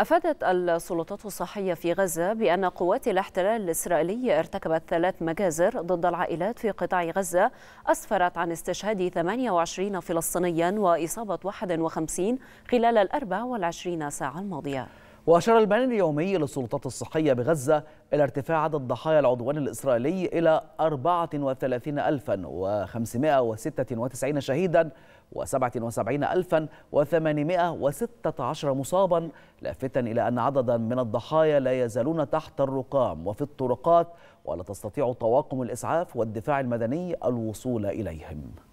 أفادت السلطات الصحية في غزة بأن قوات الاحتلال الإسرائيلي ارتكبت ثلاث مجازر ضد العائلات في قطاع غزة أسفرت عن استشهاد 28 فلسطينيا وإصابة 51 خلال الأربع والعشرين ساعة الماضية وأشار البيان اليومي للسلطات الصحية بغزة إلى ارتفاع عدد ضحايا العدوان الإسرائيلي إلى 34596 شهيدا و77816 مصابا لافتا إلى أن عددا من الضحايا لا يزالون تحت الرقام وفي الطرقات ولا تستطيع طواقم الإسعاف والدفاع المدني الوصول إليهم